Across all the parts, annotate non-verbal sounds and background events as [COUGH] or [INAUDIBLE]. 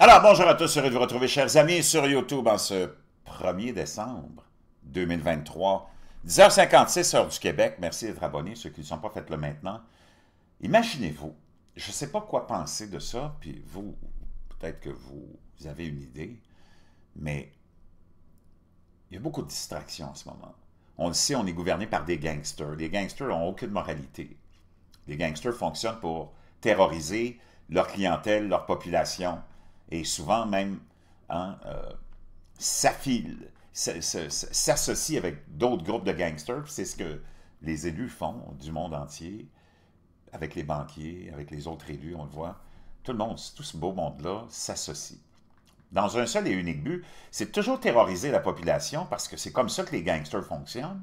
Alors, bonjour à tous, heureux de vous retrouver, chers amis, sur YouTube en ce 1er décembre 2023, 10h56, heure du Québec. Merci d'être abonnés, ceux qui ne sont pas faites le maintenant. Imaginez-vous, je ne sais pas quoi penser de ça, puis vous, peut-être que vous, avez une idée, mais il y a beaucoup de distractions en ce moment. On le sait, on est gouverné par des gangsters. Les gangsters n'ont aucune moralité. Les gangsters fonctionnent pour terroriser leur clientèle, leur population et souvent même hein, euh, s'affile, s'associe avec d'autres groupes de gangsters. C'est ce que les élus font du monde entier, avec les banquiers, avec les autres élus, on le voit. Tout le monde, tout ce beau monde-là s'associe. Dans un seul et unique but, c'est toujours terroriser la population parce que c'est comme ça que les gangsters fonctionnent.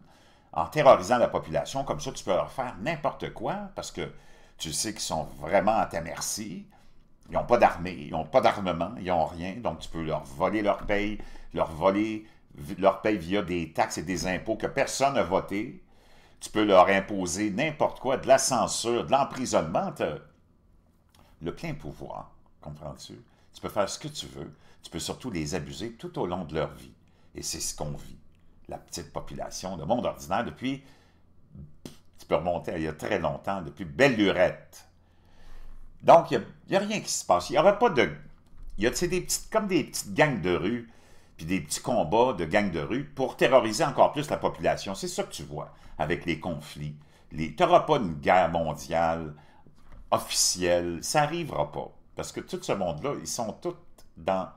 En terrorisant la population, comme ça, tu peux leur faire n'importe quoi parce que tu sais qu'ils sont vraiment à ta merci. Ils n'ont pas d'armée, ils n'ont pas d'armement, ils n'ont rien. Donc, tu peux leur voler leur paye, leur voler leur paye via des taxes et des impôts que personne n'a voté. Tu peux leur imposer n'importe quoi, de la censure, de l'emprisonnement. Le plein pouvoir, comprends-tu? Tu peux faire ce que tu veux. Tu peux surtout les abuser tout au long de leur vie. Et c'est ce qu'on vit, la petite population, le monde ordinaire, depuis, tu peux remonter il y a très longtemps, depuis Bellurette. Donc, il n'y a, rien qui se passe. Il n'y aura pas de... Il y a des petites, comme des petites gangs de rue, puis des petits combats de gangs de rue pour terroriser encore plus la population. C'est ça que tu vois avec les conflits. Les, tu n'auras pas une guerre mondiale officielle. Ça n'arrivera pas. Parce que tout ce monde-là, ils sont tous dans,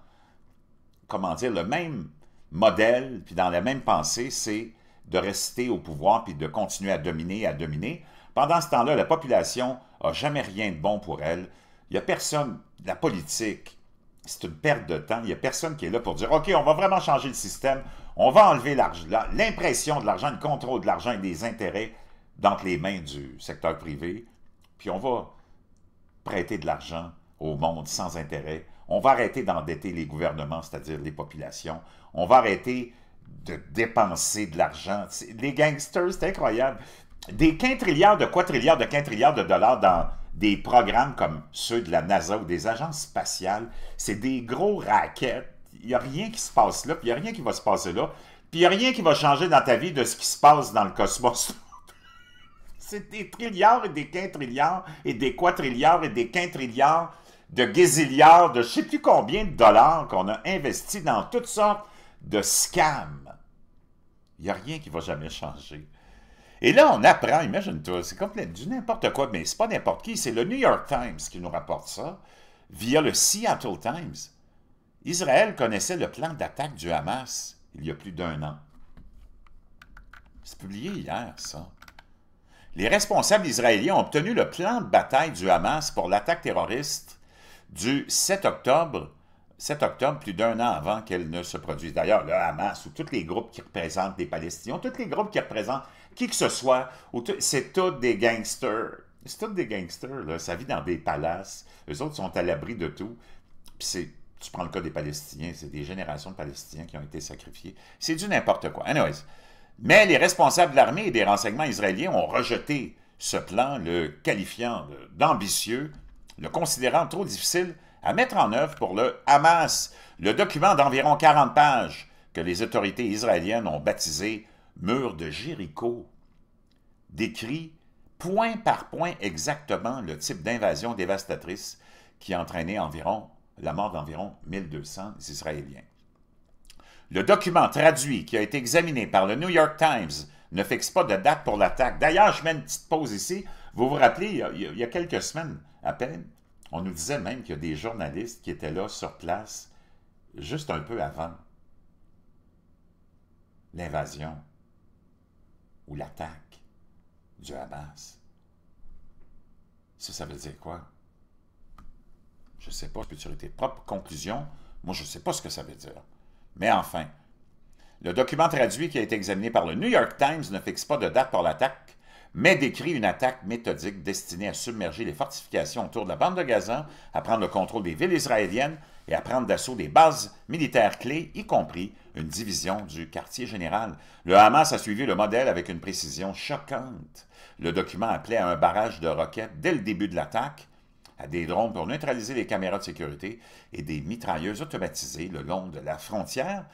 comment dire, le même modèle, puis dans la même pensée, c'est de rester au pouvoir, puis de continuer à dominer, à dominer, pendant ce temps-là, la population n'a jamais rien de bon pour elle. Il n'y a personne, la politique, c'est une perte de temps. Il n'y a personne qui est là pour dire, OK, on va vraiment changer le système, on va enlever l'impression de l'argent, le contrôle de l'argent et des intérêts dans les mains du secteur privé, puis on va prêter de l'argent au monde sans intérêt. On va arrêter d'endetter les gouvernements, c'est-à-dire les populations. On va arrêter de dépenser de l'argent. Les gangsters, c'est incroyable des quintrilliards de quadrilliards de quintrilliards de dollars dans des programmes comme ceux de la NASA ou des agences spatiales, c'est des gros raquettes. Il n'y a rien qui se passe là, puis il n'y a rien qui va se passer là, puis il n'y a rien qui va changer dans ta vie de ce qui se passe dans le cosmos. [LAUGHS] c'est des trilliards et des quintrilliards et des quadrilliards et des quintrilliards de gazilliards, de je ne sais plus combien de dollars qu'on a investi dans toutes sortes de scams. Il n'y a rien qui va jamais changer. Et là, on apprend, imagine-toi, c'est complètement du n'importe quoi, mais c'est pas n'importe qui, c'est le New York Times qui nous rapporte ça via le Seattle Times. Israël connaissait le plan d'attaque du Hamas il y a plus d'un an. C'est publié hier, ça. Les responsables israéliens ont obtenu le plan de bataille du Hamas pour l'attaque terroriste du 7 octobre 7 octobre, plus d'un an avant qu'elle ne se produise. D'ailleurs, le Hamas ou tous les groupes qui représentent les Palestiniens, tous les groupes qui représentent qui que ce soit, c'est tous des gangsters. C'est tous des gangsters, là. Ça vit dans des palaces. Les autres sont à l'abri de tout. Puis Tu prends le cas des Palestiniens, c'est des générations de Palestiniens qui ont été sacrifiés. C'est du n'importe quoi. Anyways. Mais les responsables de l'armée et des renseignements israéliens ont rejeté ce plan, le qualifiant d'ambitieux, le considérant trop difficile à mettre en œuvre pour le Hamas, le document d'environ 40 pages que les autorités israéliennes ont baptisé mur de Jéricho décrit point par point exactement le type d'invasion dévastatrice qui entraînait environ la mort d'environ 1200 Israéliens. Le document traduit qui a été examiné par le New York Times ne fixe pas de date pour l'attaque. D'ailleurs, je mets une petite pause ici. Vous vous rappelez, il y a, quelques semaines à peine, on nous disait même qu'il y a des journalistes qui étaient là sur place juste un peu avant l'invasion ou l'attaque du Hamas. Ça, ça veut dire quoi? Je sais pas, je peux tirer tes propres conclusions. Moi, je ne sais pas ce que ça veut dire. Mais enfin, le document traduit qui a été examiné par le New York Times ne fixe pas de date pour l'attaque, mais décrit une attaque méthodique destinée à submerger les fortifications autour de la bande de Gaza, à prendre le contrôle des villes israéliennes et à prendre d'assaut des bases militaires clés, y compris une division du quartier général. Le Hamas a suivi le modèle avec une précision choquante. Le document appelait à un barrage de roquettes dès le début de l'attaque, à des drones pour neutraliser les caméras de sécurité et des mitrailleuses automatisées le long de la frontière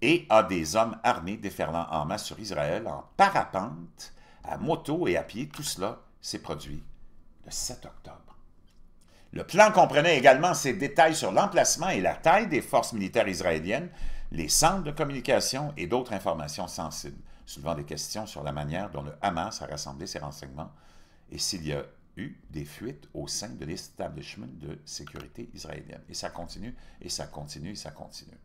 et à des hommes armés déferlant en masse sur Israël en parapente, à moto et à pied. Tout cela s'est produit le 7 octobre. Le plan comprenait également ses détails sur l'emplacement et la taille des forces militaires israéliennes, les centres de communication et d'autres informations sensibles, soulevant des questions sur la manière dont le Hamas a rassemblé ces renseignements et s'il y a eu des fuites au sein de l'establishment de sécurité israélienne. Et ça continue, et ça continue, et ça continue.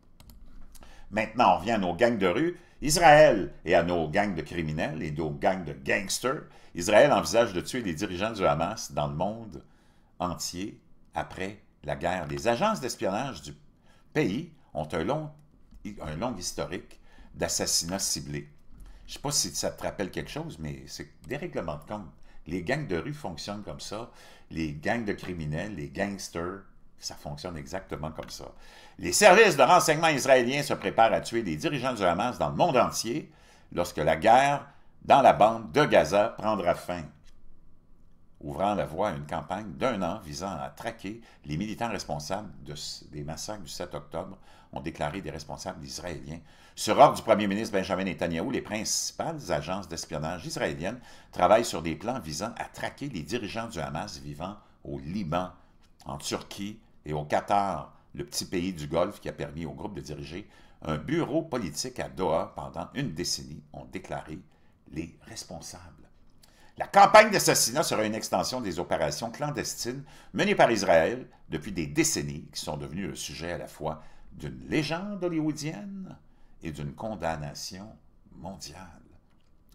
Maintenant, on revient à nos gangs de rue, Israël, et à nos gangs de criminels et nos gangs de gangsters. Israël envisage de tuer les dirigeants du Hamas dans le monde entier après la guerre. Les agences d'espionnage du pays ont un long, historique d'assassinats ciblés. Je ne sais pas si ça te rappelle quelque chose, mais c'est des règlements de compte. Les gangs de rue fonctionnent comme ça. Les gangs de criminels, les gangsters, ça fonctionne exactement comme ça. Les services de renseignement israéliens se préparent à tuer des dirigeants du Hamas dans le monde entier lorsque la guerre dans la bande de Gaza prendra fin ouvrant la voie à une campagne d'un an visant à traquer les militants responsables des massacres du 7 octobre, ont déclaré des responsables israéliens. Sur ordre du premier ministre Benjamin Netanyahu, les principales agences d'espionnage israéliennes travaillent sur des plans visant à traquer les dirigeants du Hamas vivant au Liban, en Turquie et au Qatar, le petit pays du Golfe qui a permis au groupe de diriger un bureau politique à Doha pendant une décennie, ont déclaré les responsables. La campagne d'assassinat sera une extension des opérations clandestines menées par Israël depuis des décennies qui sont devenues le sujet à la fois d'une légende hollywoodienne et d'une condamnation mondiale.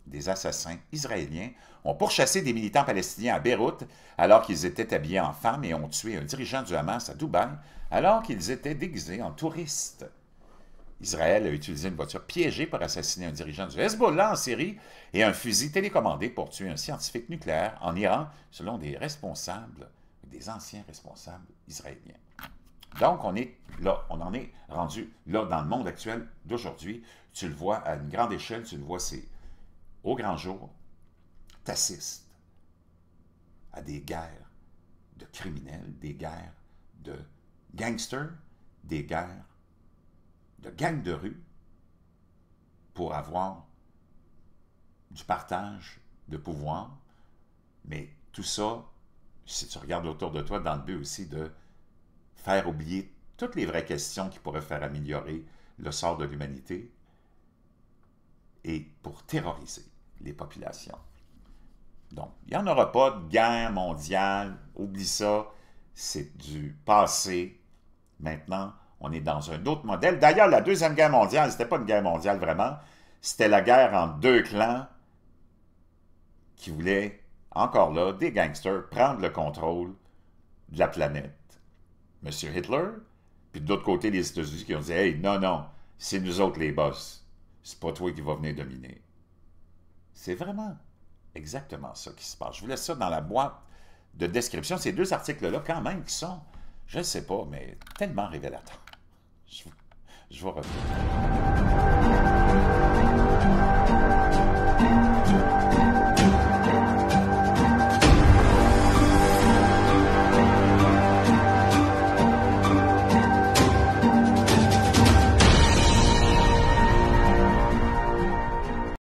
Des assassins israéliens ont pourchassé des militants palestiniens à Beyrouth alors qu'ils étaient habillés en femmes et ont tué un dirigeant du Hamas à Dubaï alors qu'ils étaient déguisés en touristes. Israël a utilisé une voiture piégée pour assassiner un dirigeant du Hezbollah en Syrie et un fusil télécommandé pour tuer un scientifique nucléaire en Iran, selon des responsables, des anciens responsables israéliens. Donc, on est là, on en est rendu là dans le monde actuel d'aujourd'hui. Tu le vois à une grande échelle, tu le vois, c'est au grand jour, tu assistes à des guerres de criminels, des guerres de gangsters, des guerres de gangs de rue pour avoir du partage de pouvoir, mais tout ça, si tu regardes autour de toi, dans le but aussi de faire oublier toutes les vraies questions qui pourraient faire améliorer le sort de l'humanité et pour terroriser les populations. Donc, il n'y en aura pas de guerre mondiale, oublie ça, c'est du passé. Maintenant, on est dans un autre modèle. D'ailleurs, la Deuxième Guerre mondiale, ce n'était pas une guerre mondiale vraiment, c'était la guerre entre deux clans qui voulaient, encore là, des gangsters prendre le contrôle de la planète. Monsieur Hitler, puis de l'autre côté, les États-Unis qui ont dit « Hey, non, non, c'est nous autres les boss. C'est pas toi qui vas venir dominer. » C'est vraiment exactement ça qui se passe. Je vous laisse ça dans la boîte de description. Ces deux articles-là, quand même, qui sont, je ne sais pas, mais tellement révélateurs. Je, je vous remercie.